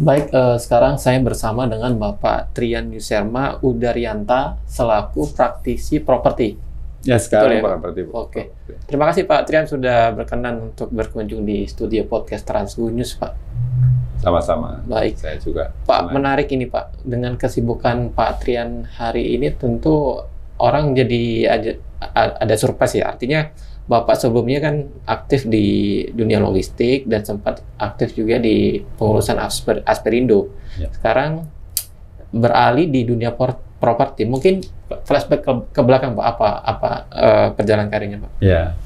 Baik, eh, sekarang saya bersama dengan Bapak Trian Yuserma Udarianta selaku praktisi properti. Ya, sekarang ya? properti. Oke. Okay. Terima kasih Pak Trian sudah berkenan untuk berkunjung di studio podcast Transgunius, Pak. Sama-sama. Baik. Saya juga. Pak, senang. menarik ini, Pak. Dengan kesibukan Pak Trian hari ini tentu orang jadi ada, ada surprise ya. Artinya Bapak sebelumnya kan aktif di dunia logistik dan sempat aktif juga di pengurusan Asper, Asperindo. Ya. Sekarang beralih di dunia properti. Mungkin flashback ke, ke belakang Pak apa apa uh, perjalanan karirnya Pak? Ya.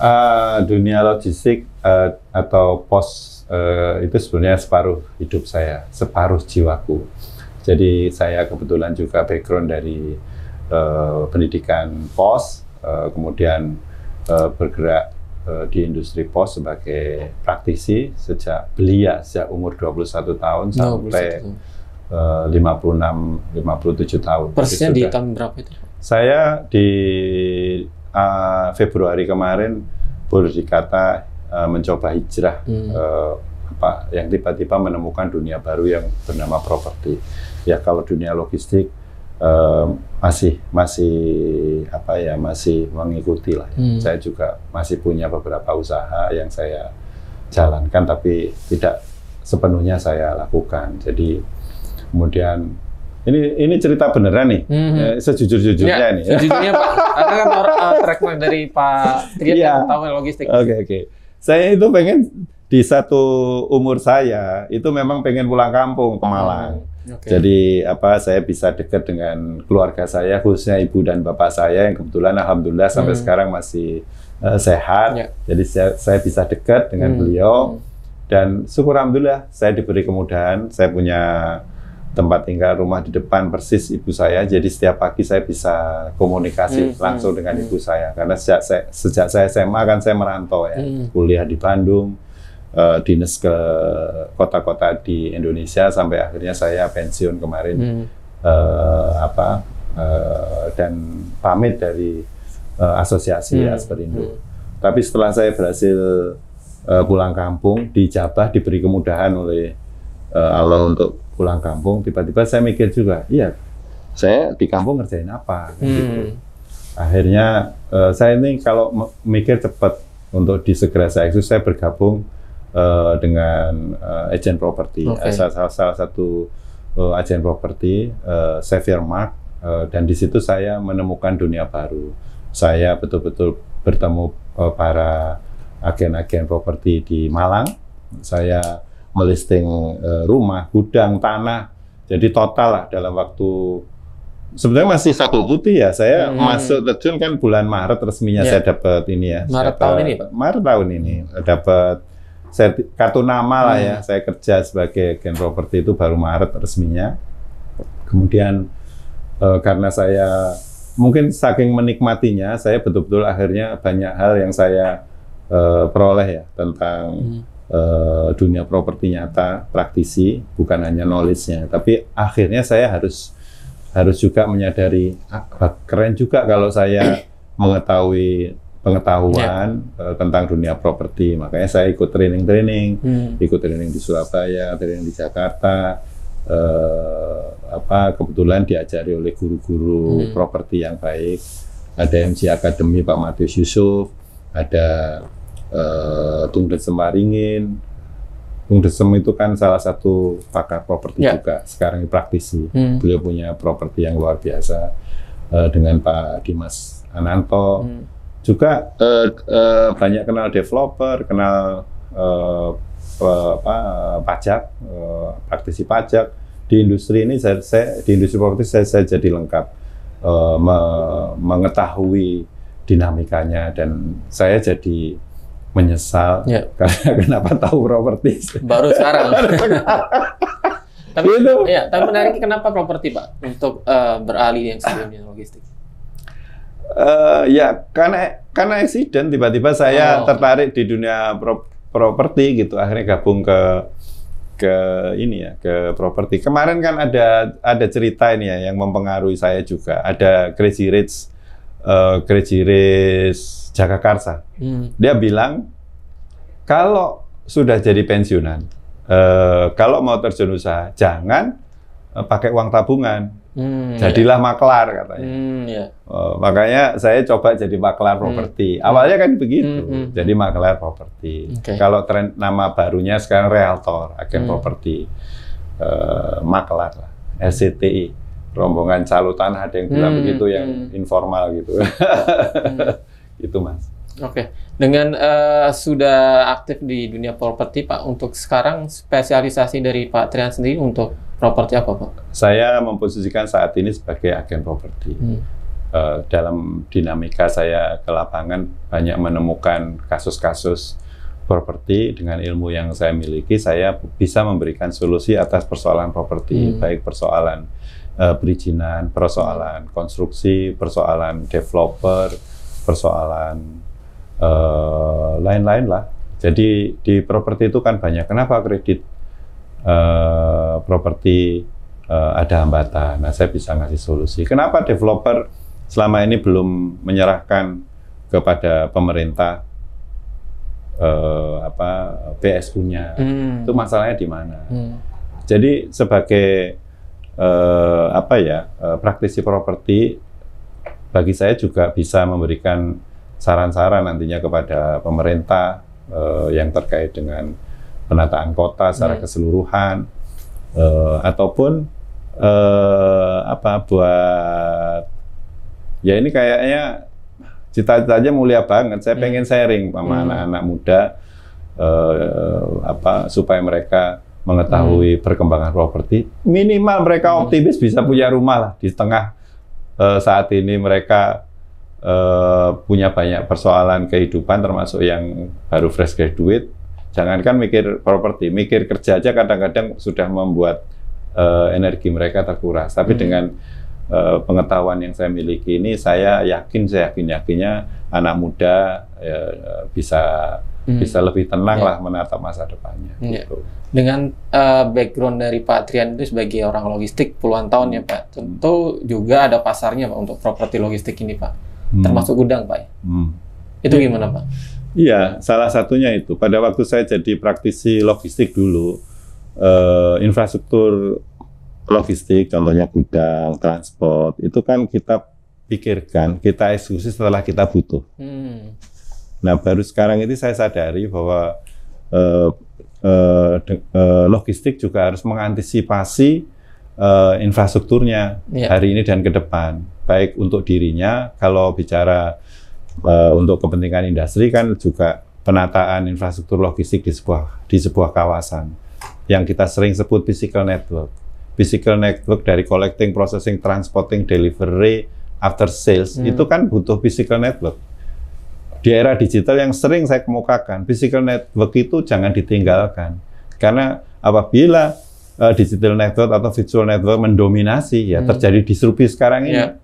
Uh, dunia logistik uh, atau pos uh, itu sebenarnya separuh hidup saya, separuh jiwaku. Jadi saya kebetulan juga background dari uh, pendidikan pos, uh, kemudian Eh, bergerak eh, di industri pos sebagai praktisi sejak belia sejak umur 21 tahun sampai uh, 56 57 tahun. Persisnya di tahun berapa itu? Saya di uh, Februari kemarin baru dikata uh, eh, mencoba hijrah hmm. uh, apa yang tiba-tiba menemukan dunia baru yang bernama properti. Ya kalau dunia logistik uh, masih masih apa ya masih mengikuti lah. Ya. Hmm. Saya juga masih punya beberapa usaha yang saya jalankan tapi tidak sepenuhnya saya lakukan. Jadi kemudian ini ini cerita beneran nih, mm-hmm. sejujur-jujurnya ya, nih. Ya. Sejujurnya Pak, ada kan uh, track dari Pak Triat yeah. yang tahu logistik. Oke okay, oke. Okay. Saya itu pengen di satu umur saya itu memang pengen pulang kampung ke Malang. Okay. Jadi apa saya bisa dekat dengan keluarga saya khususnya ibu dan bapak saya yang kebetulan alhamdulillah sampai hmm. sekarang masih uh, sehat. Yeah. Jadi saya, saya bisa dekat dengan hmm. beliau hmm. dan syukur alhamdulillah saya diberi kemudahan. Saya punya tempat tinggal rumah di depan persis ibu saya. Jadi setiap pagi saya bisa komunikasi hmm. langsung hmm. dengan hmm. ibu saya karena sejak saya sejak saya SMA kan saya merantau ya, hmm. kuliah di Bandung Eh, dinas ke kota-kota di Indonesia sampai akhirnya saya pensiun kemarin hmm. uh, apa uh, dan pamit dari uh, asosiasi hmm. Asperindo. Hmm. Tapi setelah saya berhasil uh, pulang kampung di Jabah diberi kemudahan oleh uh, Allah untuk pulang kampung, tiba-tiba saya mikir juga, iya saya di kampung ngerjain apa? Hmm. Gitu. Akhirnya uh, saya ini kalau mikir cepat untuk di segera saya itu saya bergabung uh, dengan uh, eh, agen properti. Okay. Eh, salah, salah, salah satu uh, agen properti, uh, Xavier Mark, uh, dan di situ saya menemukan dunia baru. Saya betul-betul bertemu uh, para agen-agen properti di Malang. Saya melisting uh, rumah, gudang, tanah. Jadi total lah dalam waktu sebenarnya masih satu putih ya. Saya hmm. masuk terjun kan bulan Maret resminya yeah. saya dapat ini ya. Maret dapet, tahun ini, Pak. Maret tahun ini dapat kartu nama lah ya. Hmm. Saya kerja sebagai Gen properti itu baru Maret resminya. Kemudian e, karena saya mungkin saking menikmatinya, saya betul-betul akhirnya banyak hal yang saya e, peroleh ya tentang hmm. e, dunia properti nyata, praktisi, bukan hanya knowledge-nya, tapi akhirnya saya harus harus juga menyadari ah, keren juga kalau saya mengetahui pengetahuan yeah. Ya. uh, tentang dunia properti. Makanya saya ikut training-training, hmm. ikut training di Surabaya, training di Jakarta. Uh, apa kebetulan diajari oleh guru-guru hmm. properti yang baik. Ada MC Academy Pak Matius Yusuf, ada uh, eh, Tung Desem Tung Desem itu kan salah satu pakar properti yeah. juga, sekarang praktisi. Hmm. Beliau punya properti yang luar biasa uh, dengan Pak Dimas Ananto. Hmm juga uh, uh, banyak kenal developer, kenal uh, apa, pajak, uh, praktisi pajak di industri ini saya, saya di industri properti saya, saya jadi lengkap uh, me mengetahui dinamikanya dan saya jadi menyesal ya. karena kenapa tahu properti baru sekarang. tapi itu. ya, tapi menarik kenapa properti pak untuk uh, beralih yang sebelumnya logistik? Uh, ya karena karena accident tiba-tiba saya oh. tertarik di dunia pro properti gitu akhirnya gabung ke ke ini ya ke properti kemarin kan ada ada cerita ini ya yang mempengaruhi saya juga ada Crazy Rich uh, Crazy Rich Jakarta hmm. dia bilang kalau sudah jadi pensiunan uh, kalau mau terjun usaha jangan pakai uang tabungan Hmm, iya. Jadilah maklar katanya. Hmm, iya. oh, makanya saya coba jadi maklar hmm. properti. Hmm. Awalnya kan begitu, hmm, hmm. jadi maklar properti. Okay. Kalau tren nama barunya sekarang realtor, agen hmm. properti, uh, maklar lah, SCTI, rombongan salutan ada yang bilang hmm, begitu, yang hmm. informal gitu. hmm. Itu mas. Oke, okay. dengan uh, sudah aktif di dunia properti Pak, untuk sekarang spesialisasi dari Pak Trian sendiri untuk properti apa Pak? Saya memposisikan saat ini sebagai agen properti. Hmm. Uh, dalam dinamika saya ke lapangan banyak menemukan kasus-kasus properti dengan ilmu yang saya miliki saya bisa memberikan solusi atas persoalan properti hmm. baik persoalan uh, perizinan, persoalan konstruksi, persoalan developer, persoalan eh, lain-lain uh, lah. Jadi di properti itu kan banyak. Kenapa kredit Eh, properti uh, ada hambatan. Nah, saya bisa ngasih solusi. Kenapa developer selama ini belum menyerahkan kepada pemerintah uh, apa PSU-nya? Hmm. Itu masalahnya di mana? Hmm. Jadi sebagai uh, apa ya uh, praktisi properti bagi saya juga bisa memberikan saran-saran nantinya kepada pemerintah uh, yang terkait dengan penataan kota secara keseluruhan uh, ataupun uh, apa buat ya ini kayaknya cita-citanya mulia banget. Saya yeah. pengen sharing sama hmm. anak-anak muda uh, apa supaya mereka mengetahui hmm. perkembangan properti. Minimal mereka hmm. optimis bisa punya rumah lah di tengah uh, saat ini mereka uh, punya banyak persoalan kehidupan termasuk yang baru fresh graduate Jangankan mikir properti, mikir kerja aja kadang-kadang sudah membuat uh, energi mereka terkuras. Tapi hmm. dengan uh, pengetahuan yang saya miliki ini, saya yakin, saya yakin yakinnya anak muda uh, bisa hmm. bisa lebih tenang ya. lah menatap masa depannya. Ya. Gitu. Dengan uh, background dari Pak Trian itu sebagai orang logistik puluhan tahun ya Pak, hmm. tentu hmm. juga ada pasarnya Pak untuk properti logistik ini Pak, hmm. termasuk gudang Pak. Ya. Hmm. Itu gimana Pak? Iya, salah satunya itu. Pada waktu saya jadi praktisi logistik dulu, eh, infrastruktur logistik, contohnya gudang, transport, itu kan kita pikirkan, kita eksekusi setelah kita butuh. Hmm. Nah, baru sekarang ini saya sadari bahwa eh, eh, eh, logistik juga harus mengantisipasi eh, infrastrukturnya yeah. hari ini dan ke depan, baik untuk dirinya. Kalau bicara uh, untuk kepentingan industri kan juga penataan infrastruktur logistik di sebuah di sebuah kawasan yang kita sering sebut physical network. Physical network dari collecting, processing, transporting, delivery, after sales hmm. itu kan butuh physical network. Di era digital yang sering saya kemukakan, physical network itu jangan ditinggalkan karena apabila uh, digital network atau virtual network mendominasi ya hmm. terjadi disrupsi sekarang ini yeah.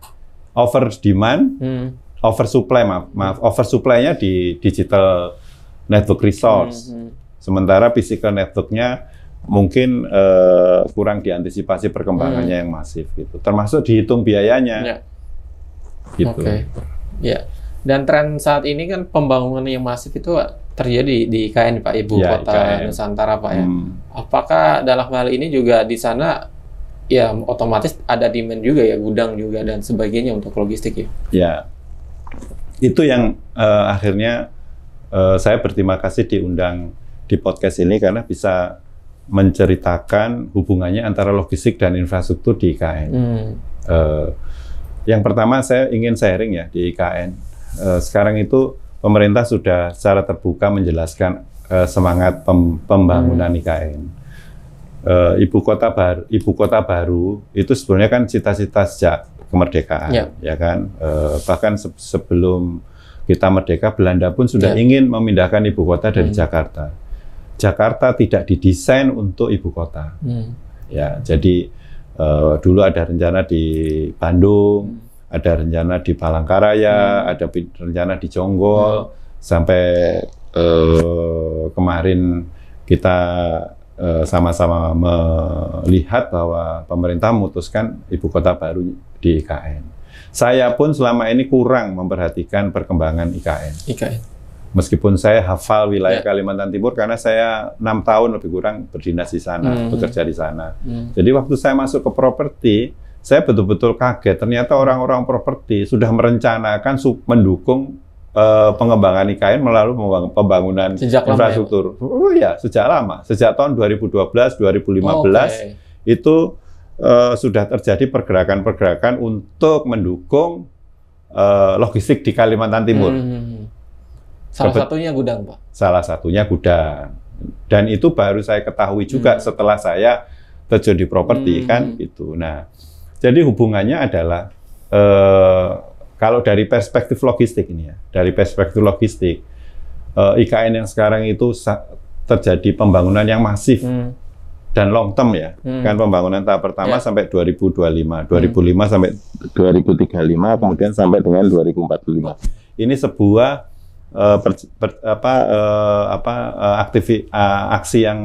over demand hmm oversupply maaf maaf oversupply-nya di digital network resource. Mm -hmm. Sementara physical network-nya mungkin uh, kurang diantisipasi perkembangannya mm. yang masif gitu. Termasuk dihitung biayanya. Ya. Gitu. Oke. Okay. Ya. Dan tren saat ini kan pembangunan yang masif itu terjadi di IKN Pak Ibu ya, Kota IKN. Nusantara Pak ya. Hmm. Apakah dalam hal ini juga di sana ya otomatis ada demand juga ya gudang juga dan sebagainya untuk logistik ya? Ya itu yang uh, akhirnya uh, saya berterima kasih diundang di podcast ini karena bisa menceritakan hubungannya antara logistik dan infrastruktur di IKN. Hmm. Uh, yang pertama saya ingin sharing ya di IKN. Uh, sekarang itu pemerintah sudah secara terbuka menjelaskan uh, semangat pem pembangunan hmm. IKN uh, ibu kota baru ibu kota baru itu sebenarnya kan cita-cita sejak kemerdekaan ya, ya kan uh, bahkan se sebelum kita merdeka Belanda pun sudah ya. ingin memindahkan ibu kota dari hmm. Jakarta Jakarta tidak didesain untuk ibu kota hmm. ya jadi uh, dulu ada rencana di Bandung hmm. ada rencana di Palangkaraya hmm. ada rencana di Jonggol hmm. sampai uh, kemarin kita Eh, sama-sama melihat bahwa pemerintah memutuskan ibu kota baru di IKN. Saya pun selama ini kurang memperhatikan perkembangan IKN. IKN. Meskipun saya hafal wilayah ya. Kalimantan Timur karena saya enam tahun lebih kurang berdinas di sana, hmm. bekerja di sana. Hmm. Jadi waktu saya masuk ke properti, saya betul-betul kaget. Ternyata orang-orang properti sudah merencanakan mendukung Eh, pengembangan IKN melalui pembangunan sejak infrastruktur. Lama ya? Oh ya, sejak lama, sejak tahun 2012, 2015 okay. itu uh, sudah terjadi pergerakan-pergerakan untuk mendukung uh, logistik di Kalimantan Timur. Hmm, hmm, hmm. Salah Kebet satunya gudang, Pak. Salah satunya gudang. Dan itu baru saya ketahui juga hmm. setelah saya terjun di properti hmm. kan itu. Nah, jadi hubungannya adalah uh, kalau dari perspektif logistik ini ya, dari perspektif logistik, uh, eh, IKN yang sekarang itu terjadi pembangunan yang masif hmm. dan long term ya, hmm. kan pembangunan tahap pertama ya. sampai 2025, 2005 hmm. sampai 2035, kemudian sampai dengan 2045. Ini sebuah Eh, per, per, apa uh, apa uh, aktivi, uh, aksi yang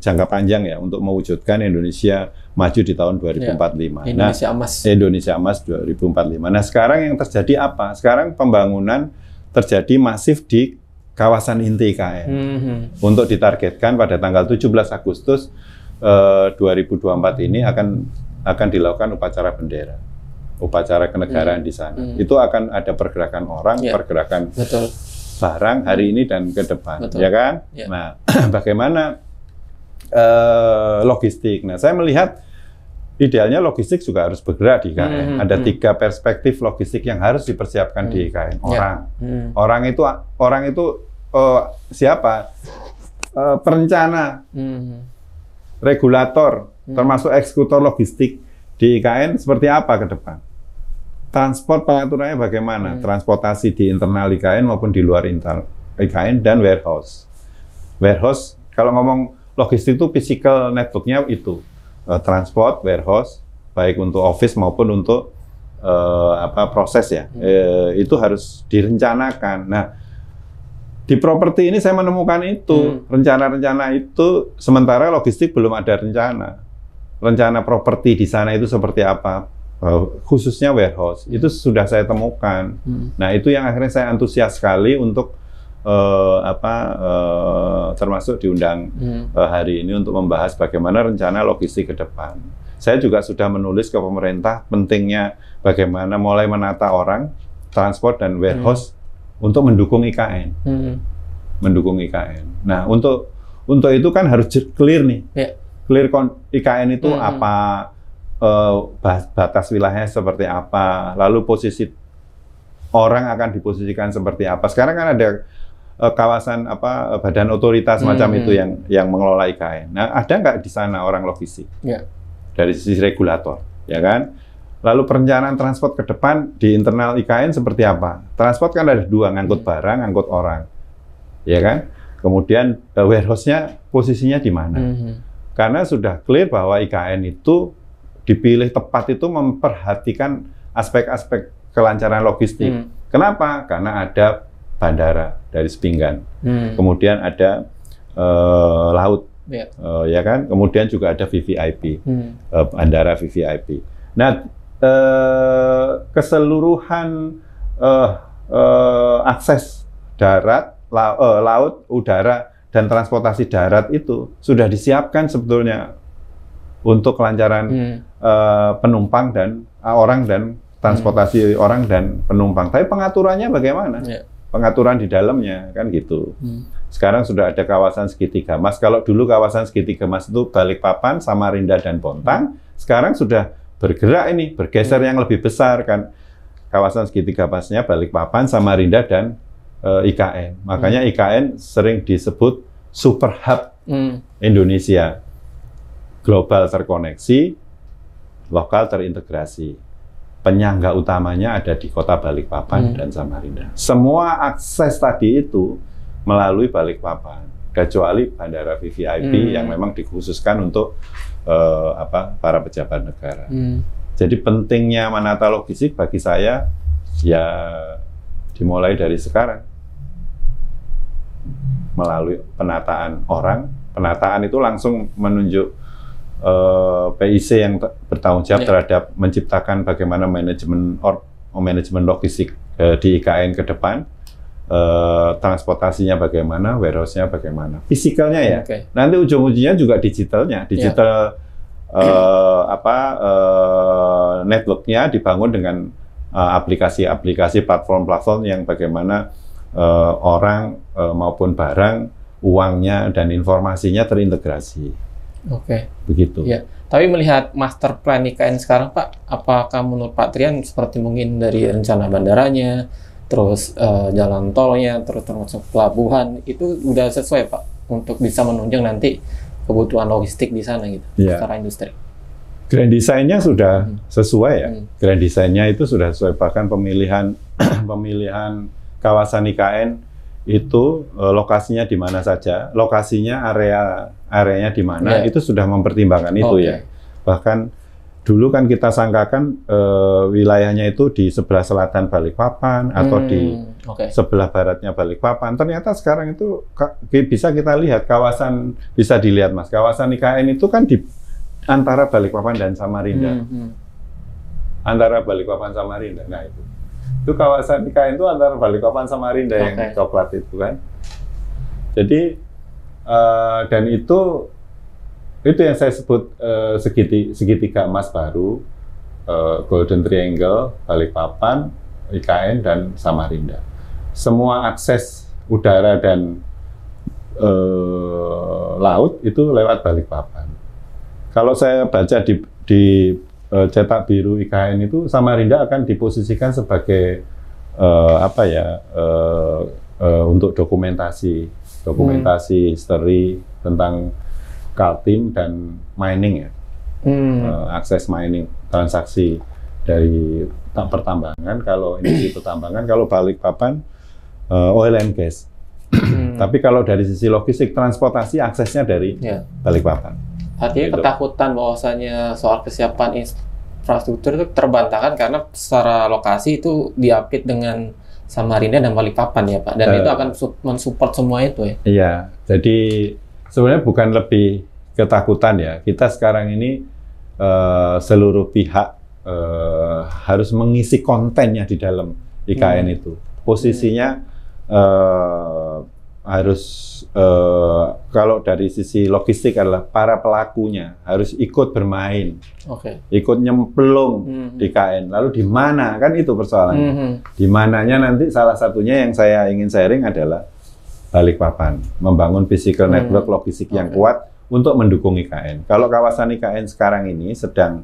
jangka panjang ya untuk mewujudkan Indonesia maju di tahun 2045. Ya, nah, Indonesia nah, emas. Indonesia emas 2045. Nah, sekarang yang terjadi apa? Sekarang pembangunan terjadi masif di kawasan inti IKN. -hmm. Untuk ditargetkan pada tanggal 17 Agustus uh, 2024 ini akan akan dilakukan upacara bendera upacara kenegaraan hmm. di sana. Hmm. Itu akan ada pergerakan orang, ya. pergerakan Betul barang hari hmm. ini dan ke depan, Betul. ya kan? Ya. Nah, bagaimana uh, logistik? Nah, saya melihat idealnya logistik juga harus bergerak di IKN. Hmm, hmm, Ada hmm. tiga perspektif logistik yang harus dipersiapkan hmm. di IKN. Ya. Orang, ya. hmm. orang itu, orang itu uh, siapa? Uh, perencana, hmm, hmm. regulator, hmm. termasuk eksekutor logistik di IKN seperti apa ke depan? transport pengaturannya bagaimana? Hmm. Transportasi di internal IKN maupun di luar internal IKN dan warehouse. Warehouse kalau ngomong logistik itu physical networknya itu uh, transport, warehouse, baik untuk office maupun untuk uh, apa proses ya. Hmm. Uh, itu harus direncanakan. Nah di properti ini saya menemukan itu hmm. rencana-rencana hmm. itu sementara logistik belum ada rencana rencana properti di sana itu seperti apa Eh, khususnya warehouse hmm. itu sudah saya temukan. Hmm. Nah itu yang akhirnya saya antusias sekali untuk uh, apa uh, termasuk diundang hmm. uh, hari ini untuk membahas bagaimana rencana logistik ke depan. Saya juga sudah menulis ke pemerintah pentingnya bagaimana mulai menata orang, transport dan warehouse hmm. untuk mendukung IKN, hmm. mendukung IKN. Nah untuk untuk itu kan harus clear nih, yeah. clear IKN itu hmm. apa uh, batas wilayahnya seperti apa, lalu posisi orang akan diposisikan seperti apa. Sekarang kan ada uh, kawasan apa eh, badan otoritas hmm. macam itu hmm. yang yang mengelola IKN. Nah, ada nggak di sana orang logistik? Ya. Dari sisi regulator, ya kan? Lalu perencanaan transport ke depan di internal IKN seperti apa? Transport kan ada dua, ngangkut hmm. barang, ngangkut orang. Ya kan? Kemudian uh, warehouse-nya posisinya di mana? Hmm. Karena sudah clear bahwa IKN itu dipilih tepat itu memperhatikan aspek-aspek kelancaran logistik. Hmm. Kenapa? Karena ada bandara dari Sepinggan, hmm. kemudian ada uh, laut, yeah. Ya. uh, ya kan? Kemudian juga ada VVIP, hmm. uh, bandara VVIP. Nah, uh, keseluruhan uh, uh, akses darat, la uh, laut, udara, dan transportasi darat itu sudah disiapkan sebetulnya untuk kelancaran hmm. uh, penumpang dan uh, orang dan transportasi hmm. orang dan penumpang. Tapi pengaturannya bagaimana? Yeah. Pengaturan di dalamnya kan gitu. Hmm. Sekarang sudah ada kawasan segitiga emas. Kalau dulu kawasan segitiga emas itu Balikpapan, Samarinda dan Pontang. Hmm. Sekarang sudah bergerak ini, bergeser hmm. yang lebih besar kan. Kawasan segitiga emasnya Balikpapan, Samarinda dan e, eh, IKN. Makanya hmm. IKN sering disebut super hub hmm. Indonesia global terkoneksi, lokal terintegrasi. Penyangga utamanya ada di kota Balikpapan hmm. dan Samarinda. Semua akses tadi itu melalui Balikpapan, kecuali Bandara VVIP hmm. yang memang dikhususkan untuk uh, apa para pejabat negara. Hmm. Jadi pentingnya manata logistik bagi saya ya dimulai dari sekarang melalui penataan orang. Penataan itu langsung menunjuk uh, eh, PIC yang bertanggung jawab yeah. terhadap menciptakan bagaimana manajemen or manajemen logistik uh, di IKN ke depan, uh, transportasinya bagaimana, warehouse-nya bagaimana, fisikalnya ya. Okay. Nanti ujung-ujungnya juga digitalnya, iya. digital yeah. uh, apa uh, networknya dibangun dengan aplikasi-aplikasi uh, platform-platform yang bagaimana uh, orang uh, maupun barang, uangnya dan informasinya terintegrasi. Oke. Okay. Begitu. Ya. Tapi melihat master plan IKN sekarang Pak, apakah menurut Pak Trian seperti mungkin dari rencana bandaranya, terus uh, jalan tolnya, terus termasuk pelabuhan itu udah sesuai Pak untuk bisa menunjang nanti kebutuhan logistik di sana gitu ya. secara industri. Grand desainnya sudah hmm. sesuai ya. Hmm. Grand desainnya itu sudah sesuai bahkan pemilihan pemilihan kawasan IKN itu eh, lokasinya di mana saja, lokasinya area areanya di mana, yeah. itu sudah mempertimbangkan itu okay. ya. Bahkan dulu kan kita sangkakan eh, wilayahnya itu di sebelah selatan Balikpapan hmm, atau di hmm, okay. sebelah baratnya Balikpapan. Ternyata sekarang itu bisa kita lihat kawasan bisa dilihat Mas. Kawasan IKN itu kan di antara Balikpapan dan Samarinda. hmm. hmm. Antara Balikpapan Samarinda. Nah, itu itu kawasan IKN itu antara Balikpapan sama Rinda okay. yang coklat itu kan jadi uh, dan itu itu yang saya sebut uh, segiti, segitiga emas baru uh, Golden Triangle Balikpapan IKN dan Samarinda semua akses udara dan uh, laut itu lewat Balikpapan kalau saya baca di di Eh, cetak biru IKN itu Samarinda akan diposisikan sebagai uh, apa ya uh, uh, untuk dokumentasi dokumentasi hmm. history tentang Kaltim dan mining ya hmm. uh, akses mining transaksi dari pertambangan kalau ini di pertambangan kalau balik papan uh, oil and gas hmm. tapi kalau dari sisi logistik transportasi aksesnya dari yeah. Balikpapan Artinya gitu. ketakutan bahwasanya soal kesiapan infrastruktur itu terbantahkan karena secara lokasi itu diapit dengan Samarinda dan Balikpapan ya Pak. Dan uh, itu akan mensupport semua itu ya. Iya. Jadi sebenarnya bukan lebih ketakutan ya. Kita sekarang ini uh, seluruh pihak uh, harus mengisi kontennya di dalam IKN hmm. itu. Posisinya hmm harus uh, kalau dari sisi logistik adalah para pelakunya harus ikut bermain, okay. ikut nyemplung mm -hmm. di KN. Lalu di mana kan itu persoalannya. Mm -hmm. Di mananya nanti salah satunya yang saya ingin sharing adalah Balikpapan membangun physical hmm. network mm -hmm. logistik okay. yang kuat untuk mendukung IKN. Kalau kawasan IKN sekarang ini sedang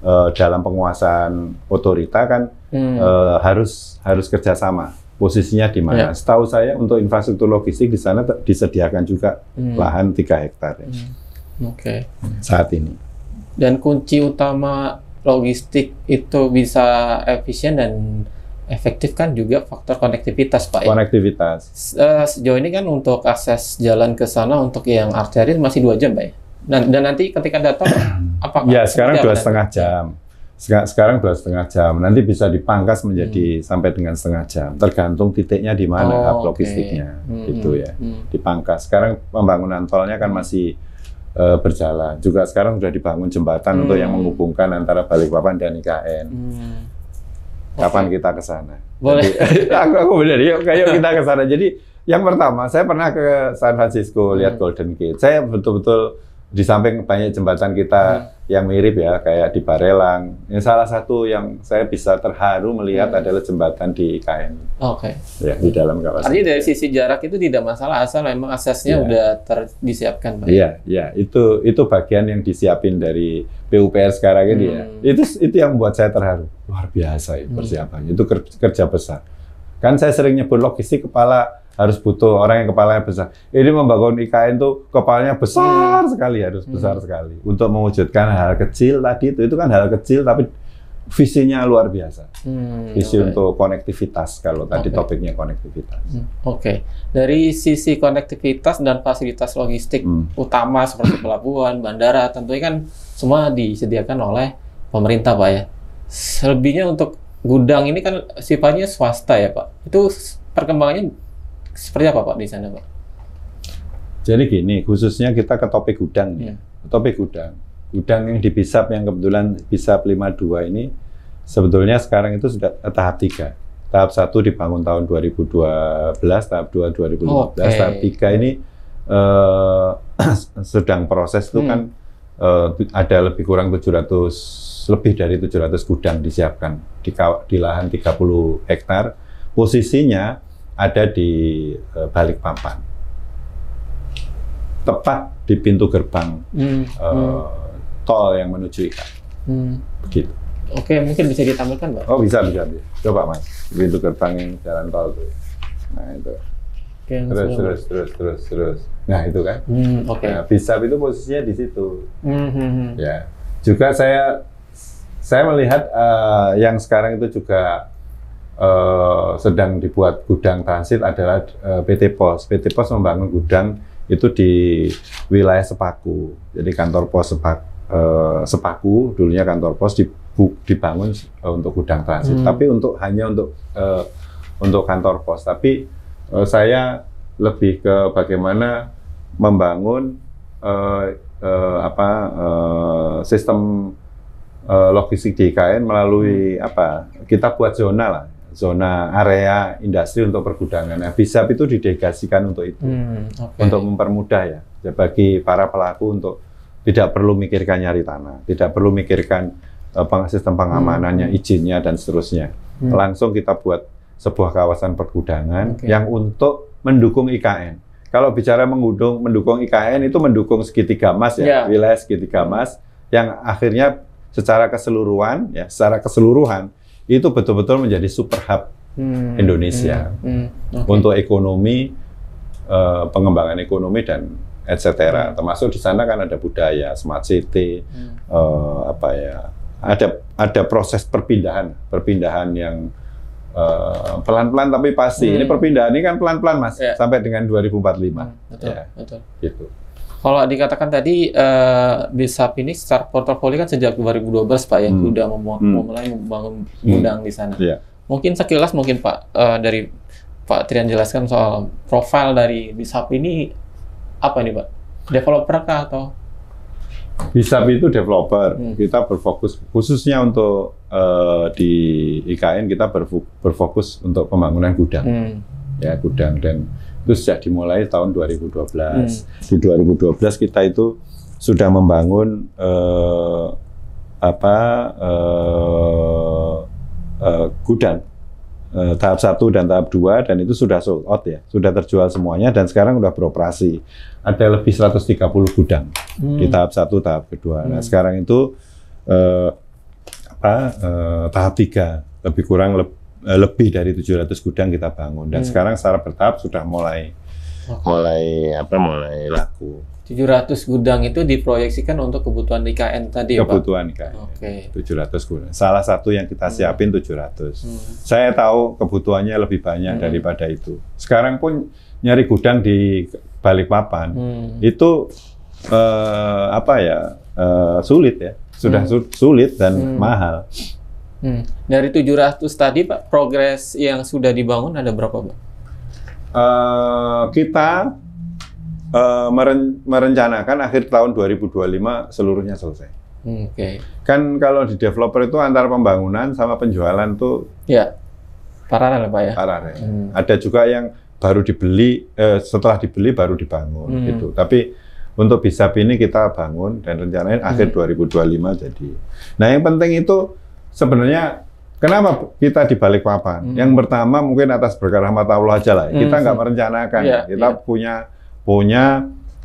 uh, dalam penguasaan otorita kan mm. uh, harus harus kerjasama posisinya di mana. Ya. Setahu saya untuk infrastruktur logistik di sana disediakan juga hmm. lahan 3 hektare. Ya. Hmm. Oke. Okay. Saat ini. Dan kunci utama logistik itu bisa efisien dan efektif kan juga faktor konektivitas Pak. Ya? Konektivitas. Ya? Sejauh ini kan untuk akses jalan ke sana untuk yang arteri masih dua jam Pak ya? Dan, dan nanti ketika datang apa? Ya sekarang dua setengah jam sekarang dua setengah jam nanti bisa dipangkas menjadi hmm. sampai dengan setengah jam tergantung titiknya di mana oh, hub logistiknya okay. hmm, gitu ya hmm, hmm. dipangkas sekarang pembangunan tolnya kan hmm. masih uh, berjalan juga sekarang sudah dibangun jembatan hmm. untuk yang hmm. menghubungkan antara Balikpapan dan IKN hmm. kapan kita ke sana boleh Jadi, aku aku benar yuk kayak kita ke sana jadi yang pertama saya pernah ke San Francisco lihat hmm. Golden Gate saya betul-betul di samping banyak jembatan kita hmm. yang mirip ya kayak di Barelang. Yang salah satu yang saya bisa terharu melihat hmm. adalah jembatan di IKN. Oke. Okay. Ya di dalam kawasan. Artinya dari sisi jarak itu tidak masalah asal memang aksesnya ya. udah ter disiapkan pak. Iya, iya itu itu bagian yang disiapin dari PUPR sekarang ini ya. hmm. ya. Itu itu yang membuat saya terharu. Luar biasa ya hmm. persiapannya. Hmm. Itu kerja besar. Kan saya sering nyebut logistik kepala harus butuh orang yang kepalanya besar. Ini membangun IKN tuh kepalanya besar sekali, harus hmm. besar sekali untuk mewujudkan hal kecil tadi itu. Itu kan hal kecil tapi visinya luar biasa. Hmm, Visi okay. untuk konektivitas kalau tadi okay. topiknya konektivitas. Hmm, Oke, okay. dari sisi konektivitas dan fasilitas logistik hmm. utama seperti pelabuhan, bandara, tentunya kan semua disediakan oleh pemerintah, Pak ya. Selebihnya untuk gudang ini kan sifatnya swasta ya, Pak. Itu perkembangannya seperti apa Pak di sana Pak? Jadi gini, khususnya kita ke topik gudang ya. Iya. Topik gudang. Gudang yang di BISAP yang kebetulan BISAP 52 ini sebetulnya sekarang itu sudah tahap 3. Tahap 1 dibangun tahun 2012, tahap 2 2015, okay. tahap 3 ini eh, sedang proses itu kan, hmm. kan eh, ada lebih kurang 700 lebih dari 700 gudang disiapkan di, di lahan 30 hektar. Posisinya ada di eh, balik papan, tepat di pintu gerbang hmm. e, hmm. tol yang menuju Ikan, Hmm. Begitu. Oke, mungkin bisa ditampilkan, Pak. Oh, bisa, bisa, bisa. Coba, Mas. Pintu gerbang yang jalan tol itu. Nah, itu. Oke, terus, terus, terus, terus, terus. Nah, itu kan. Hmm, Oke. Okay. Nah, Bisab itu posisinya di situ. Hmm, hmm, hmm. Ya. Juga saya saya melihat uh, yang sekarang itu juga Eh, sedang dibuat gudang transit adalah uh, eh, PT Pos. PT Pos membangun gudang itu di wilayah Sepaku. Jadi kantor pos Sepak, uh, Sepaku dulunya kantor pos dibangun untuk gudang transit. Hmm. Tapi untuk hanya untuk uh, untuk kantor pos. Tapi uh, saya lebih ke bagaimana membangun uh, uh, apa uh, sistem uh, logistik di IKN melalui hmm. apa kita buat zona lah zona area industri untuk pergudangan. Nah, bisa itu didegasikan untuk itu, hmm, okay. untuk mempermudah ya bagi para pelaku untuk tidak perlu mikirkan nyari tanah, tidak perlu mikirkan uh, sistem pengamanannya, hmm. izinnya dan seterusnya. Hmm. Langsung kita buat sebuah kawasan pergudangan okay. yang untuk mendukung IKN. Kalau bicara mengundung, mendukung IKN itu mendukung segitiga emas ya, yeah. wilayah segitiga emas yang akhirnya secara keseluruhan ya, secara keseluruhan itu betul-betul menjadi super hub hmm. Indonesia hmm. Hmm. Okay. untuk ekonomi, uh, pengembangan ekonomi dan etc. Hmm. Termasuk di sana kan ada budaya, smart city, hmm. uh, apa ya, ada ada proses perpindahan, perpindahan yang eh, pelan-pelan uh, tapi pasti. Hmm. Ini perpindahan ini kan pelan-pelan mas, yeah. sampai dengan 2045. Hmm, betul, ya, betul. Gitu. Kalau dikatakan tadi uh, eh, bisa ini secara portofolio kan sejak 2012 Pak ya hmm. memulai hmm. memulai membangun gudang hmm. di sana. Yeah. Mungkin sekilas mungkin Pak uh, dari Pak Trian jelaskan soal profil dari Bisap ini apa nih Pak? Developer kah atau? Bisap itu developer. Hmm. Kita berfokus khususnya untuk uh, di IKN kita berfokus untuk pembangunan gudang. Hmm ya gudang dan itu sejak dimulai tahun 2012. Hmm. Di 2012 kita itu sudah membangun eh, apa eh, eh, gudang eh, tahap satu dan tahap dua dan itu sudah sold out ya, sudah terjual semuanya dan sekarang sudah beroperasi. Ada lebih 130 gudang hmm. di tahap satu tahap kedua. Nah, hmm. Nah, sekarang itu eh, apa eh, tahap tiga lebih kurang lebih Eh, lebih dari 700 gudang kita bangun dan hmm. sekarang secara bertahap sudah mulai Oke. mulai apa mulai laku. 700 gudang itu diproyeksikan untuk kebutuhan IKN tadi ya, kebutuhan Pak? Kebutuhan IKN. Okay. 700 gudang. Salah satu yang kita hmm. siapin hmm. 700. Hmm. Saya tahu kebutuhannya lebih banyak hmm. daripada itu. Sekarang pun nyari gudang di Balikpapan hmm. itu eh, apa ya? Eh, sulit ya. Sudah hmm. sulit dan hmm. mahal. Hmm. Dari 700 tadi Pak, progres yang sudah dibangun ada berapa Pak? Uh, kita uh, meren merencanakan akhir tahun 2025 seluruhnya selesai. Hmm, oke. Okay. Kan kalau di developer itu antara pembangunan sama penjualan tuh ya paralel Pak ya. Paralel. Hmm. Ada juga yang baru dibeli eh, setelah dibeli baru dibangun hmm. gitu. Tapi untuk bisa ini kita bangun dan rencananya hmm. akhir 2025 jadi. Nah, yang penting itu sebenarnya Kenapa kita di balik papan? Hmm. Yang pertama mungkin atas berkah rahmat Allah aja lah. Ya. Kita hmm. nggak hmm. merencanakan. Yeah, kita yeah. punya punya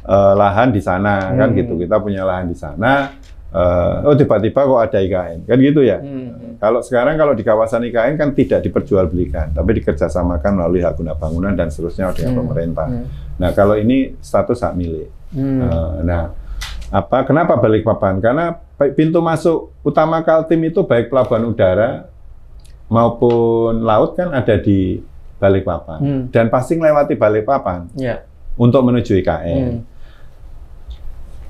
uh, lahan di sana kan hmm. kan gitu. Kita punya lahan di sana. Uh, oh tiba-tiba kok ada IKN kan gitu ya. Hmm, hmm. Kalau sekarang kalau di kawasan IKN kan tidak diperjualbelikan, tapi dikerjasamakan melalui hak guna bangunan dan seterusnya oleh hmm. pemerintah. Hmm. Nah kalau ini status hak milik. Hmm. Uh, nah apa? Kenapa balik papan? Karena baik pintu masuk utama Kaltim itu baik pelabuhan udara maupun laut kan ada di Balikpapan hmm. dan pasti melewati Balikpapan yeah. untuk menuju IKN. Hmm.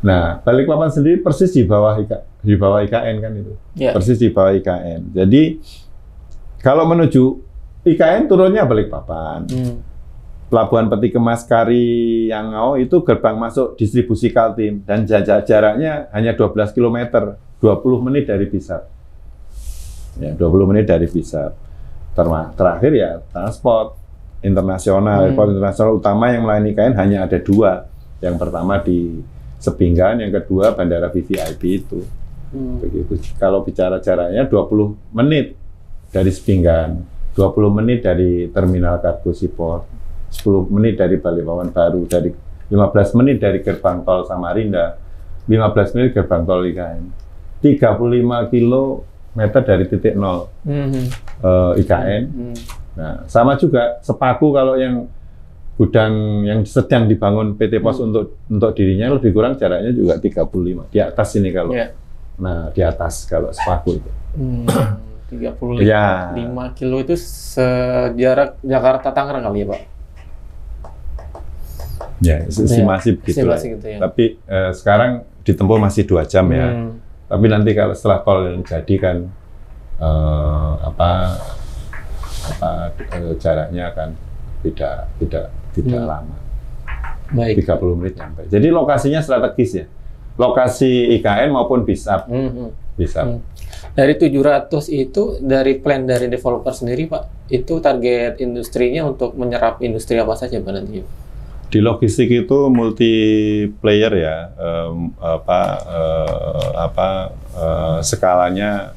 Nah, Balikpapan sendiri persis di bawah IK, di bawah IKN kan itu, yeah. persis di bawah IKN. Jadi kalau menuju IKN turunnya Balikpapan. Hmm Pelabuhan Peti Kemas Kari Yangau itu gerbang masuk distribusi Kaltim dan jarak jaraknya hanya 12 km, 20 menit dari Bisar. Ya, 20 menit dari Bisar. Ter terakhir ya transport internasional, hmm. airport internasional utama yang melayani kain hanya ada dua. Yang pertama di Sepinggan, yang kedua Bandara VVIP itu. Hmm. Begitu. Kalau bicara jaraknya 20 menit dari Sepinggan, 20 menit dari Terminal Kargo Sipor, 10 menit dari Balikpapan Baru, dari 15 menit dari gerbang tol Samarinda, 15 menit gerbang tol IKN. 35 kilometer dari titik nol mm -hmm. uh, eh, IKN. Mm mhm. -hmm. Nah, sama juga sepaku kalau yang gudang yang sedang dibangun PT Pos hmm. untuk untuk dirinya lebih kurang jaraknya juga 35 di atas ini kalau yeah. nah di atas kalau sepaku itu hmm, 35 ya. kilo itu sejarak Jakarta Tangerang kali ya Pak Ya, iya. si Masih begitu. Gitu ya. Tapi eh, sekarang ditempuh masih dua jam ya. Hmm. Tapi nanti kalau setelah tol yang jadi kan eh, apa apa eh, jaraknya akan tidak tidak tidak hmm. lama. Baik. 30 menit sampai. Jadi lokasinya strategis ya. Lokasi IKN maupun bisa Hmm. hmm. bisa. Hmm. Dari 700 itu dari plan dari developer sendiri Pak, itu target industrinya untuk menyerap industri apa saja Pak nantinya? di logistik itu multiplayer ya um, apa uh, apa uh, skalanya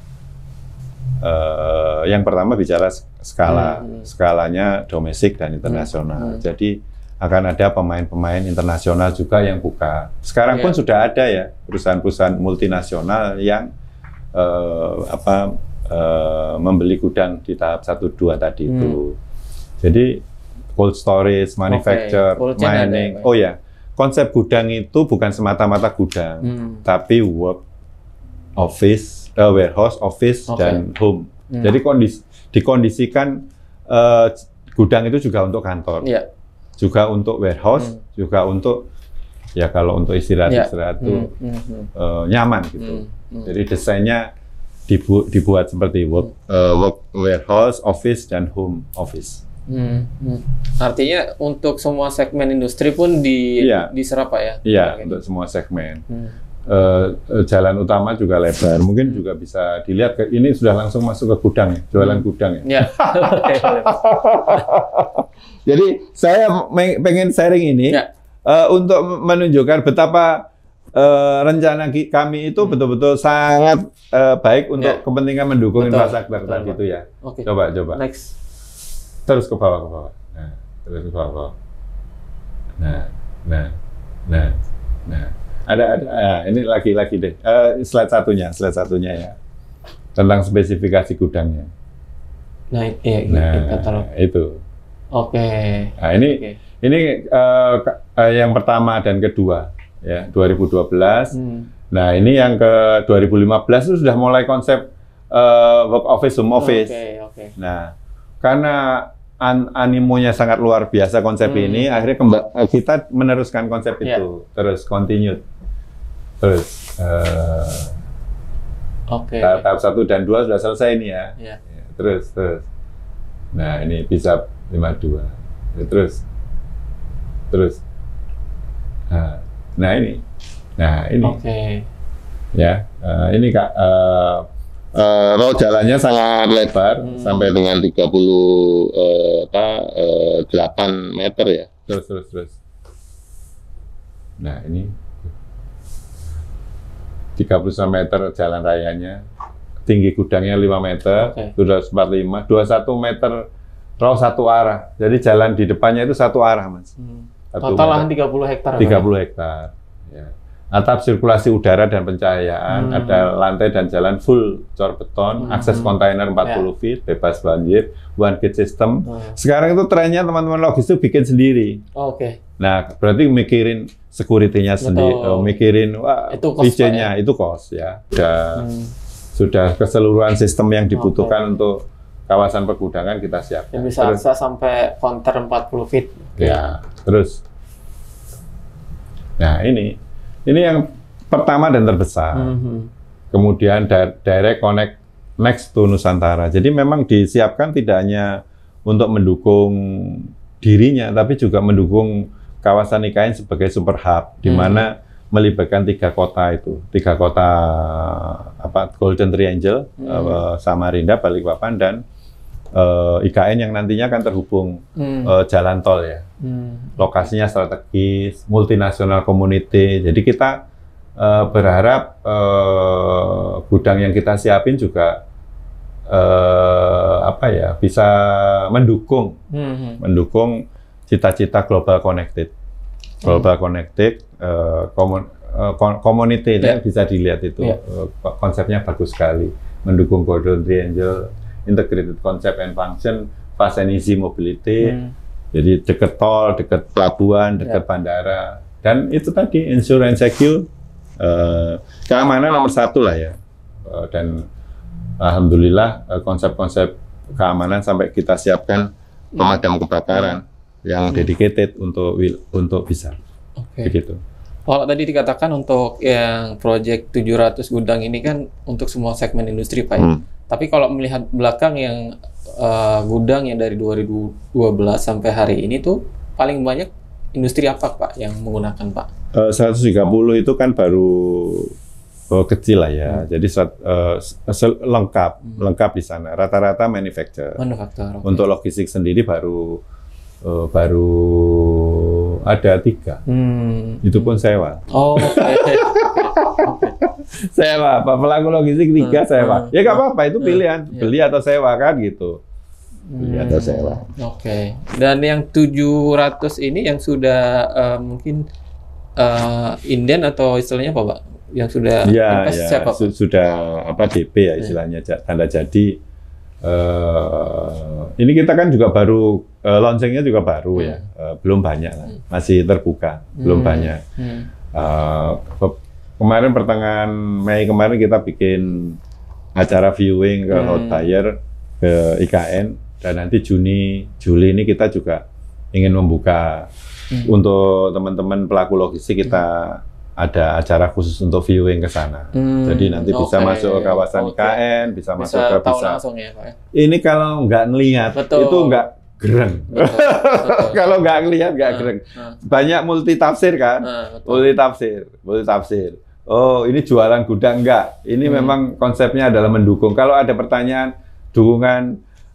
uh, yang pertama bicara skala hmm. skalanya domestik dan internasional hmm. hmm. jadi akan ada pemain-pemain internasional juga yang buka sekarang yeah. pun iya. sudah ada ya perusahaan-perusahaan multinasional yang uh, apa uh, membeli gudang di tahap satu dua tadi hmm. itu jadi cold storage, manufacture, okay. mining. Ada, ya, oh ya, konsep gudang itu bukan semata-mata gudang, hmm. tapi work office, uh, warehouse, office okay. dan home. Hmm. Jadi kondis dikondisikan uh, gudang itu juga untuk kantor, yeah. juga untuk warehouse, hmm. juga untuk ya kalau untuk istirahat yeah. Iya. itu hmm. uh, nyaman gitu. Hmm. Hmm. Jadi desainnya dibu dibuat seperti work, uh, work warehouse, office dan home office. Hmm, hmm, Artinya untuk semua segmen industri pun di yeah. diserap pak ya? Iya untuk semua segmen. Hmm. Uh, jalan utama juga lebar. Mungkin juga bisa dilihat ke ini sudah langsung masuk ke gudang ya, jualan hmm. gudang ya. ya. Jadi saya pengen sharing ini yeah. Ya. uh, untuk menunjukkan betapa uh, rencana kami itu hmm. betul-betul hmm. sangat uh, baik untuk yeah. kepentingan mendukung infrastruktur tadi ya. Okay. Coba coba. Next terus ke bawah ke bawah nah terus ke bawah nah nah nah nah ada ada nah, ini lagi lagi deh uh, slide satunya slide satunya ya tentang spesifikasi gudangnya nah, iya, iya, nah itu oke okay. nah ini okay. ini uh, uh, yang pertama dan kedua ya 2012 hmm. nah ini yang ke 2015 itu sudah mulai konsep uh, work office home hmm, office okay, okay. nah karena an animonya sangat luar biasa konsep hmm. ini akhirnya kita meneruskan konsep yeah. itu terus continue terus uh, eh, okay. tahap, tahap satu dan dua sudah selesai ini ya yeah. Ya, terus terus nah ini bisa lima dua ya, terus terus nah, nah ini nah ini okay. ya uh, ini kak uh, uh, roh jalannya sangat lebar hmm. sampai dengan 30 uh, eh, apa uh, eh, 8 meter ya. Terus terus terus. Nah, ini 30 meter jalan rayanya. Tinggi gudangnya 5 meter, okay. 245, 21 meter roh satu arah. Jadi jalan di depannya itu satu arah, Mas. Hmm. Total lahan 30 hektar. 30 hektar. Ya atap sirkulasi udara dan pencahayaan, hmm. ada lantai dan jalan full cor beton, hmm. akses kontainer 40 ya. feet, bebas banjir, one gate system. Hmm. Sekarang itu trennya teman-teman logis itu bikin sendiri. Oh, Oke. Okay. Nah, berarti mikirin security sendiri, oh, mikirin wah, itu nya ya? itu cost ya. Sudah hmm. sudah keseluruhan sistem yang dibutuhkan okay. untuk kawasan pergudangan kita siapkan. Ya, bisa terus, sampai empat 40 feet. Ya, terus. Nah, ini ini yang pertama dan terbesar. Mm -hmm. Kemudian direct connect next to Nusantara. Jadi memang disiapkan tidak hanya untuk mendukung dirinya, tapi juga mendukung kawasan IKN sebagai super hub, di mm-hmm. mana melibatkan tiga kota itu, tiga kota apa Golden Triangle, mm -hmm. uh, Samarinda, Balikpapan, dan uh, IKN yang nantinya akan terhubung hmm. uh, jalan tol ya. Hmm. lokasinya strategis, multinasional community. Jadi kita uh, berharap uh, gudang yang kita siapin juga uh, apa ya bisa mendukung, hmm. mendukung cita-cita global connected, global hmm. connected uh, komun uh, community yeah. Ya. bisa dilihat itu yeah. Ya. uh, konsepnya bagus sekali, mendukung Golden Triangle, integrated concept and function, fast and easy mobility. Hmm jadi dekat tol, dekat pelabuhan, dekat ya. bandara. Dan itu tadi insurance secure, uh, eh, keamanan nomor satu lah ya. Uh, dan alhamdulillah eh, konsep-konsep keamanan sampai kita siapkan ya. pemadam kebakaran yang hmm. dedicated untuk untuk bisa. Okay. Begitu. Kalau tadi dikatakan untuk yang proyek 700 gudang ini kan untuk semua segmen industri Pak. Ya? Hmm. Tapi kalau melihat belakang yang uh, gudang yang dari 2012 sampai hari ini tuh paling banyak industri apa Pak yang menggunakan Pak? Eh, uh, 130 itu kan baru oh, kecil lah ya. Hmm. Jadi uh, lengkap, hmm. lengkap di sana. Rata-rata manufacturer. Manufacturer. Okay. Untuk logistik sendiri baru uh, baru ada tiga. Hmm. Itu pun sewa. Oh. Okay. sewa pak pelaku logistik hmm. tiga sewa hmm. ya nggak apa-apa itu hmm. pilihan iya. beli atau sewa kan gitu beli atau sewa oke okay. dan yang 700 ini yang sudah uh, mungkin uh, inden atau istilahnya apa pak yang sudah ya, invest ya, siapa su sudah apa DP ya iya. istilahnya yeah. tanda jadi uh, ini kita kan juga baru uh, launchingnya juga baru ya. hmm. ya, uh, belum banyak lah, masih terbuka, hmm. belum banyak. Hmm. Uh, kemarin pertengahan Mei kemarin kita bikin acara viewing ke hmm. Hotire ke IKN dan nanti Juni Juli ini kita juga ingin membuka hmm. untuk teman-teman pelaku logistik kita hmm. ada acara khusus untuk viewing ke sana. Hmm. Jadi nanti okay. Oh, bisa masuk ke kawasan okay. IKN, bisa, bisa masuk ke bisa. Ya, ya, Ini kalau nggak ngelihat itu nggak gereng. Kalau nggak ngelihat nggak ah, gereng. Ah. Banyak multi tafsir kan? Ah, uh, multi tafsir, multi tafsir oh ini jualan gudang enggak. Ini hmm. memang konsepnya adalah mendukung. Kalau ada pertanyaan dukungan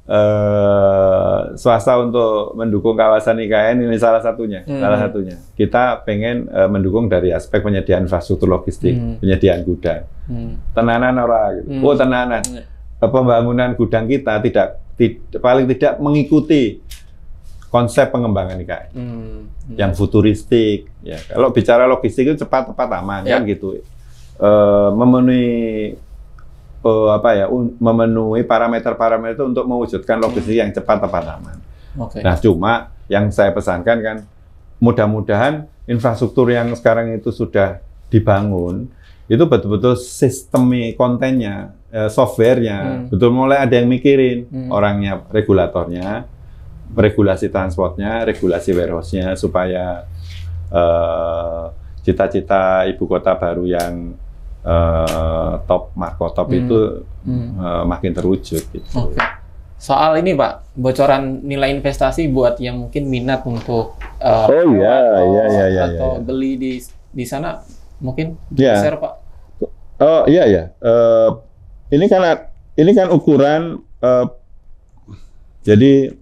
eh, swasta untuk mendukung kawasan IKN ini salah satunya, hmm. salah satunya. Kita pengen eh, mendukung dari aspek penyediaan infrastruktur logistik, hmm. penyediaan gudang. Hmm. Tenanan orang, gitu. Hmm. Oh, tenanan. Hmm. Pembangunan gudang kita tidak, tidak paling tidak mengikuti konsep pengembangan IKN hmm. yang futuristik. Ya, kalau bicara logistik itu cepat, tepat, aman kan ya. kan gitu. E, memenuhi e, apa ya, un, memenuhi parameter-parameter itu untuk mewujudkan logistik hmm. yang cepat, tepat, aman. Okay. Nah, cuma yang saya pesankan kan, mudah-mudahan infrastruktur yang sekarang itu sudah dibangun itu betul-betul sistemi kontennya, eh, softwarenya, hmm. betul mulai ada yang mikirin hmm. orangnya, regulatornya regulasi transportnya, regulasi warehouse-nya supaya eh, cita-cita uh, ibu kota baru yang uh, top Marco top hmm. itu hmm. Uh, makin terwujud. Gitu. Okay. Soal ini Pak, bocoran nilai investasi buat yang mungkin minat untuk uh, oh, iya, iya atau, iya, iya, iya, atau iya. beli di di sana mungkin yeah. share Pak. Oh iya ya, uh, ini kan ini kan ukuran uh, jadi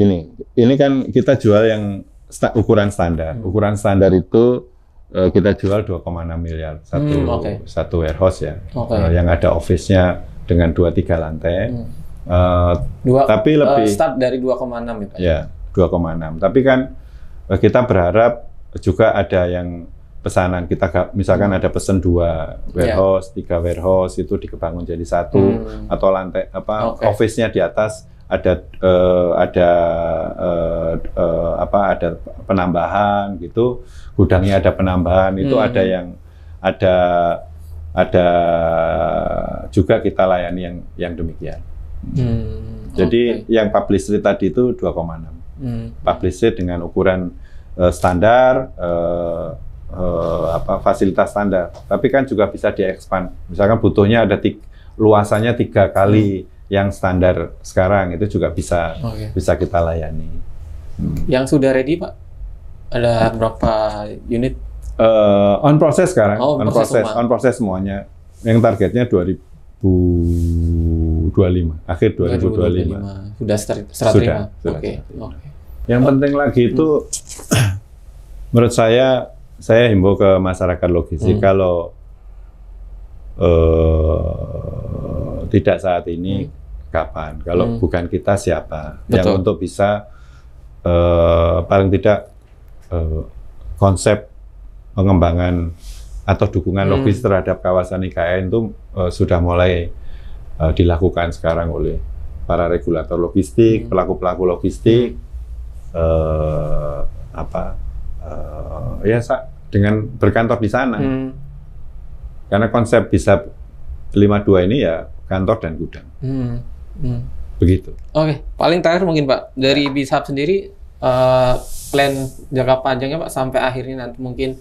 gini, ini kan kita jual yang sta ukuran standar. Hmm. Ukuran standar itu uh, kita jual 2,6 miliar satu hmm, okay. satu warehouse ya. Okay. Uh, eh, yang ada office-nya dengan 2 3 lantai. Hmm. Uh, dua, tapi lebih uh, start dari 2,6 ya Ya, 2,6. Tapi kan uh, kita berharap juga ada yang pesanan kita misalkan hmm. ada pesan dua ya. warehouse, yeah. tiga warehouse itu dikebangun jadi satu hmm. atau lantai apa okay. office-nya di atas ada uh, ada uh, uh, apa ada penambahan gitu gudangnya ada penambahan itu hmm. ada yang ada ada juga kita layani yang yang demikian hmm. jadi okay. yang publisher tadi itu 2,6 hmm. publisher dengan ukuran uh, standar uh, uh, apa fasilitas standar tapi kan juga bisa diekspand misalkan butuhnya ada luasannya tiga kali hmm yang standar sekarang itu juga bisa okay. bisa kita layani. Hmm. Yang sudah ready pak ada berapa unit? Uh, on process sekarang, oh, on proses, on process semuanya. Yang targetnya 2025, akhir 2025. 2025. Sudah sudah. Sudah. Oke. Okay. Okay. Yang oh. penting lagi itu hmm. menurut saya saya himbau ke masyarakat logistik hmm. kalau uh, tidak saat ini hmm kapan. Kalau hmm. bukan kita siapa Betul. yang untuk bisa uh, paling tidak uh, konsep pengembangan atau dukungan hmm. logis terhadap kawasan IKN itu uh, sudah mulai uh, dilakukan sekarang oleh para regulator logistik, pelaku hmm. pelaku-pelaku logistik, uh, apa uh, ya dengan berkantor di sana. Hmm. Karena konsep bisa 52 ini ya kantor dan gudang. Hmm. Hmm. Begitu. Oke, okay. paling terakhir mungkin Pak dari ya. Bishop sendiri uh, plan jangka panjangnya Pak sampai akhirnya nanti mungkin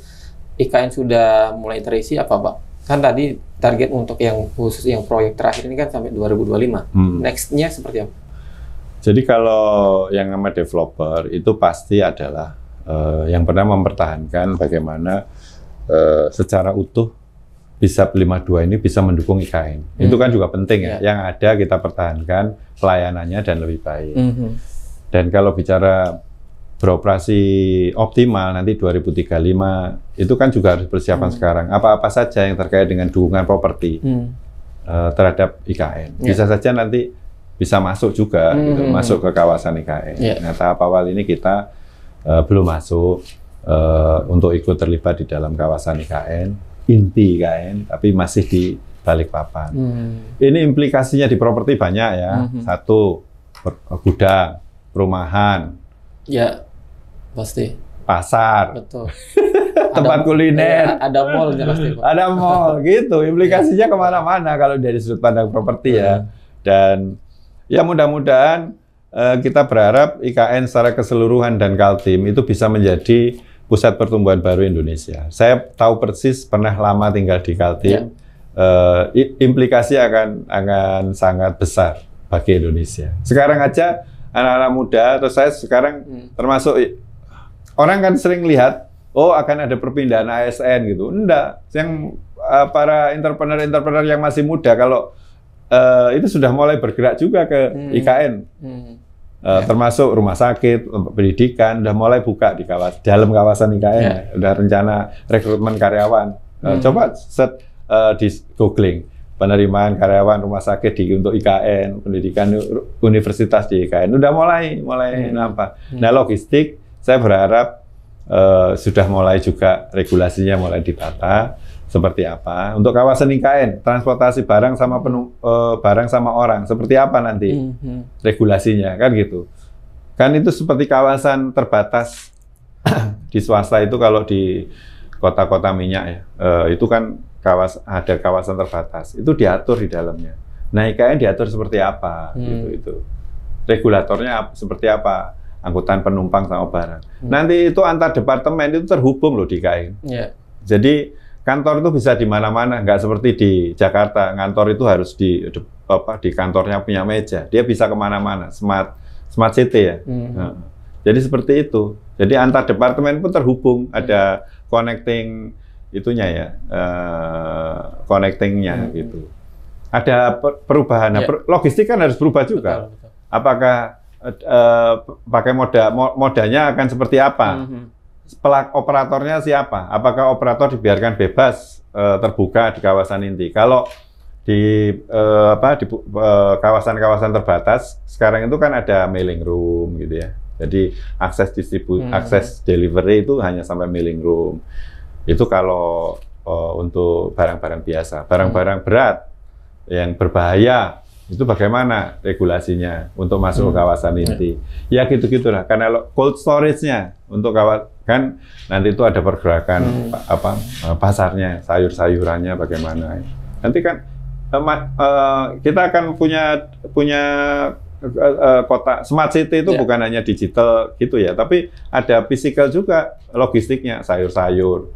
IKN sudah mulai terisi apa Pak? Kan tadi target untuk yang khusus yang proyek terakhir ini kan sampai 2025. Hmm. Nextnya seperti apa? Jadi kalau yang nama developer itu pasti adalah uh, yang pernah mempertahankan bagaimana uh, secara utuh bisa 52 ini bisa mendukung IKN. Hmm. Itu kan juga penting ya. ya. Yang ada kita pertahankan pelayanannya dan lebih baik. Hmm. Dan kalau bicara beroperasi optimal nanti 2035 itu kan juga harus persiapan hmm. sekarang. Apa-apa saja yang terkait dengan dukungan properti hmm. uh, terhadap IKN. Ya. Bisa saja nanti bisa masuk juga hmm. gitu, masuk ke kawasan IKN. Ya. Nah, tahap awal ini kita uh, belum masuk uh, untuk ikut terlibat di dalam kawasan IKN inti kain, tapi masih di balik papan. Hmm. Ini implikasinya di properti banyak ya. Hmm. Satu gudang, perumahan. Ya, pasti. Pasar. Betul. tempat iya, ada, kuliner. Ya, ada mall pasti. Pak. Ada mall gitu. Implikasinya ya. kemana-mana kalau dari sudut pandang properti ya. Hmm. Dan ya mudah-mudahan eh, kita berharap IKN secara keseluruhan dan Kaltim itu bisa menjadi pusat pertumbuhan baru Indonesia. Saya tahu persis pernah lama tinggal di Kaltim. Yeah. Ya. Uh, implikasi akan akan sangat besar bagi Indonesia. Sekarang aja anak-anak muda atau saya sekarang hmm. termasuk orang kan sering lihat oh akan ada perpindahan ASN gitu. Enggak, yang eh, para entrepreneur-entrepreneur yang masih muda kalau uh, itu sudah mulai bergerak juga ke hmm. IKN. Hmm. Eh, ya. termasuk rumah sakit, pendidikan, udah mulai buka di kawas dalam kawasan IKN, ya. udah rencana rekrutmen karyawan. Uh, Coba set uh, di googling penerimaan karyawan rumah sakit di untuk IKN, pendidikan universitas di IKN, udah mulai mulai hmm. nampak. Hmm. Nah logistik, saya berharap uh, sudah mulai juga regulasinya mulai ditata seperti apa? Untuk kawasan IKN, transportasi barang sama hmm. penuh eh, uh, barang sama orang seperti apa nanti mm-hmm. regulasinya kan gitu. Kan itu seperti kawasan terbatas di swasta itu kalau di kota-kota minyak ya. Uh, itu kan kawas ada kawasan terbatas. Itu diatur di dalamnya. Nah, IKN diatur seperti apa mm. gitu itu. Regulatornya seperti apa? Angkutan penumpang sama barang. Mm. Nanti itu antar departemen itu terhubung loh di IKN. Yeah. Jadi kantor itu bisa di mana-mana, nggak seperti di Jakarta. Kantor itu harus di, di apa di kantornya punya meja. Dia bisa kemana-mana. Smart smart city ya. Hmm. Nah, jadi seperti itu. Jadi antar departemen pun terhubung. Ada hmm. connecting itunya ya, uh, connectingnya hmm. gitu. Ada perubahan. Ya. Logistik kan harus berubah juga. Betul, betul. Apakah uh, pakai moda modanya akan seperti apa? Hmm, hmm pelak operatornya siapa? Apakah operator dibiarkan bebas e, terbuka di kawasan inti? Kalau di e, apa di eh, kawasan-kawasan e, terbatas sekarang itu kan ada mailing room gitu ya. Jadi akses distribu hmm. akses delivery itu hanya sampai mailing room. Itu kalau e, untuk barang-barang biasa, barang-barang hmm. berat yang berbahaya itu bagaimana regulasinya untuk masuk hmm. kawasan ya. inti. Hmm. Ya gitu-gitulah. Karena kalau cold storage-nya untuk kawasan kan nanti itu ada pergerakan hmm. apa eh, pasarnya, sayur-sayurannya bagaimana. Nanti kan eh, eh, kita akan punya punya kota smart city itu yeah. bukan hanya digital gitu ya, tapi ada physical juga logistiknya, sayur-sayur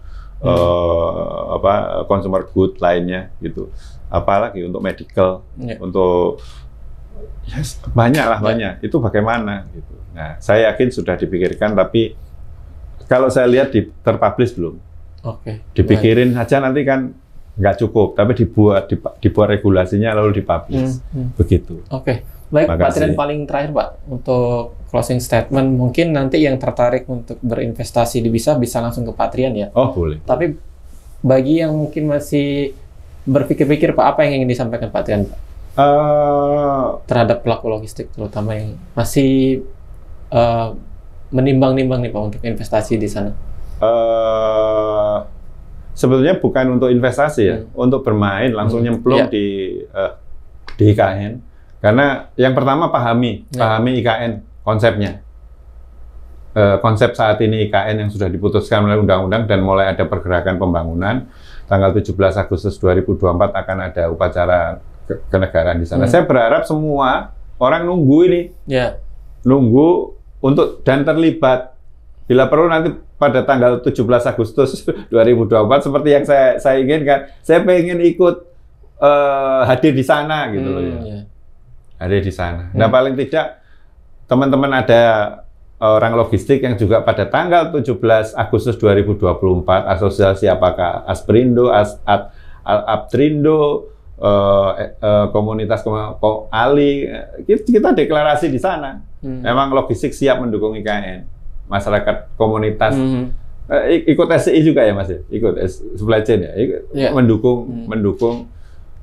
uh, apa consumer good lainnya gitu. Apalagi untuk medical, yeah. untuk yes, banyak lah yeah. banyak. Itu bagaimana gitu. Nah, saya yakin sudah dipikirkan tapi kalau saya lihat di terpublish belum. Oke. Okay. Dipikirin Baik. aja nanti kan nggak cukup, tapi dibuat dibuat regulasinya lalu dipublish. Hmm, hmm. Begitu. Oke. Okay. Baik, Pak paling terakhir Pak untuk closing statement mungkin nanti yang tertarik untuk berinvestasi di bisa bisa langsung ke Patrian ya. Oh boleh. Tapi bagi yang mungkin masih berpikir-pikir Pak apa yang ingin disampaikan Pak Trian Pak? Uh, eh, terhadap pelaku logistik terutama yang masih uh, menimbang-nimbang nih Pak untuk investasi di sana. Uh, sebetulnya bukan untuk investasi ya, hmm. untuk bermain langsung hmm. nyemplung yeah. di uh, di IKN. Karena yang pertama pahami, ya. pahami IKN konsepnya. E, konsep saat ini IKN yang sudah diputuskan oleh undang-undang dan mulai ada pergerakan pembangunan. Tanggal 17 Agustus 2024 akan ada upacara ke kenegaraan di sana. Hmm. Saya berharap semua orang nunggu ini. Ya. Nunggu untuk dan terlibat. Bila perlu nanti pada tanggal 17 Agustus 2024 seperti yang saya saya inginkan, saya ingin ikut uh, hadir di sana gitu hmm, loh ya. Yeah. Hadir di sana. Nah, hmm. Nah, paling tidak teman-teman ada e, orang logistik yang juga pada tanggal 17 Agustus 2024 asosiasi apakah Asperindo, As, Ad, Aptrindo, uh, uh, komunitas ko, Ali kita deklarasi di sana. Hmm. Emang logistik siap mendukung IKN. Masyarakat komunitas hmm. uh, ikut SCI juga ya Mas ya? Ikut supply chain ya. Ikut, yeah. mendukung hmm. mendukung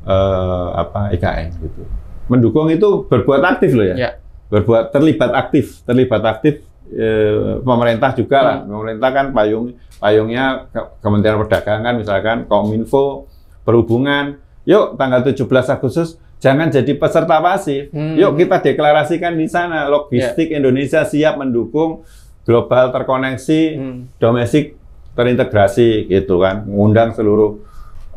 uh, apa IKN gitu. Mendukung itu berbuat aktif loh ya. Yeah berbuat terlibat aktif, terlibat aktif eh, pemerintah juga lah. Hmm. Pemerintah kan payung payungnya Kementerian Perdagangan misalkan Kominfo, Perhubungan. Yuk tanggal 17 Agustus jangan jadi peserta pasif. Hmm. Yuk kita deklarasikan di sana logistik ya. Indonesia siap mendukung global terkoneksi, hmm. domestik terintegrasi gitu kan. Mengundang seluruh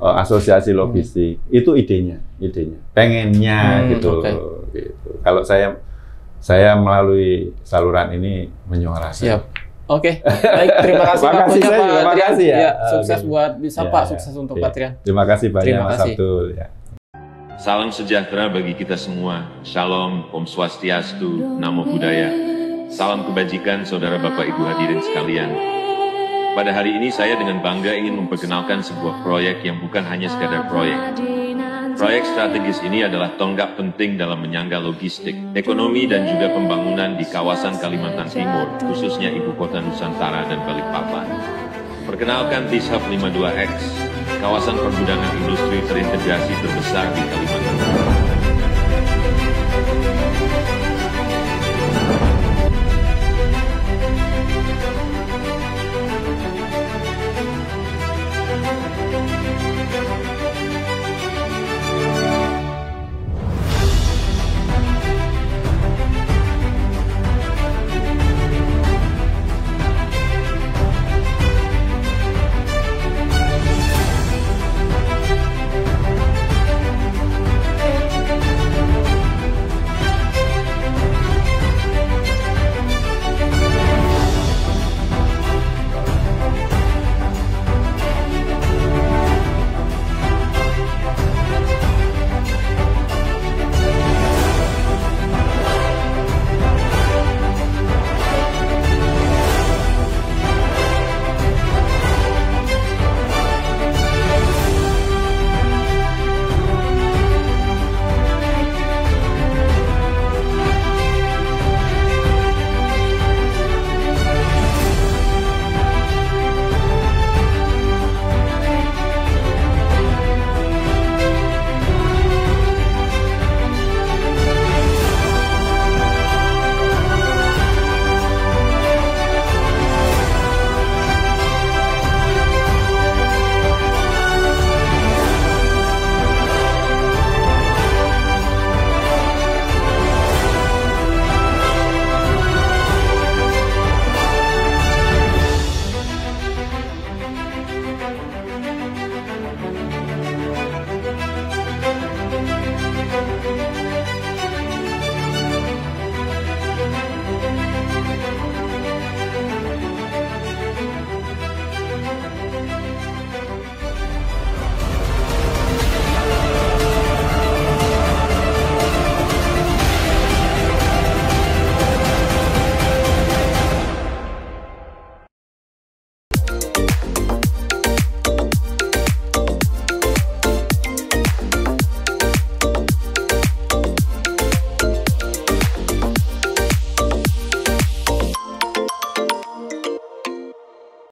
eh, asosiasi logistik. Hmm. Itu idenya, idenya. Pengennya hmm, gitu. Okay. gitu. Kalau saya saya melalui saluran ini menyuarakan. Siap. Oke, okay. baik. Terima kasih Pak Punya Pak Terima kasih ya. ya sukses okay. buat bisa ya, Pak, sukses ya. untuk okay. Terima kasih banyak Terima kasih. Mas Abdul. Ya. Salam sejahtera bagi kita semua. Shalom, Om Swastiastu, Namo Buddhaya. Salam kebajikan saudara Bapak Ibu hadirin sekalian. Pada hari ini saya dengan bangga ingin memperkenalkan sebuah proyek yang bukan hanya sekadar proyek, Proyek strategis ini adalah tonggak penting dalam menyangga logistik, ekonomi dan juga pembangunan di kawasan Kalimantan Timur, khususnya ibu kota Nusantara dan Balikpapan. Perkenalkan Tishub 52X, kawasan pergudangan industri terintegrasi terbesar di Kalimantan Timur.